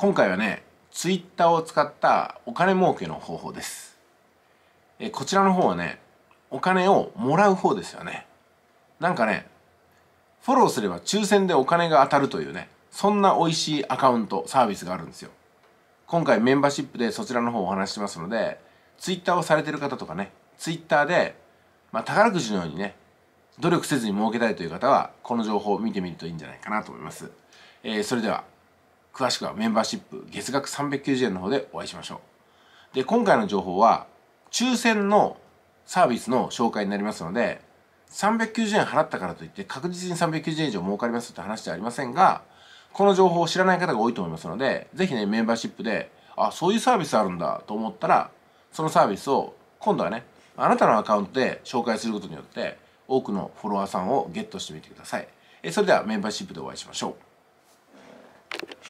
今回はねツイッターを使ったお金儲けの方法ですえこちらの方はねお金をもらう方ですよねなんかねフォローすれば抽選でお金が当たるというねそんな美味しいアカウントサービスがあるんですよ今回メンバーシップでそちらの方をお話ししますのでツイッターをされてる方とかねツイッターで、まあ、宝くじのようにね努力せずに儲けたいという方はこの情報を見てみるといいんじゃないかなと思います、えー、それでは詳しくはメンバーシップ月額390円の方でお会いしましょう。で、今回の情報は、抽選のサービスの紹介になりますので、390円払ったからといって確実に390円以上儲かりますって話じゃありませんが、この情報を知らない方が多いと思いますので、ぜひね、メンバーシップで、あ、そういうサービスあるんだと思ったら、そのサービスを今度はね、あなたのアカウントで紹介することによって、多くのフォロワーさんをゲットしてみてください。えそれではメンバーシップでお会いしましょう。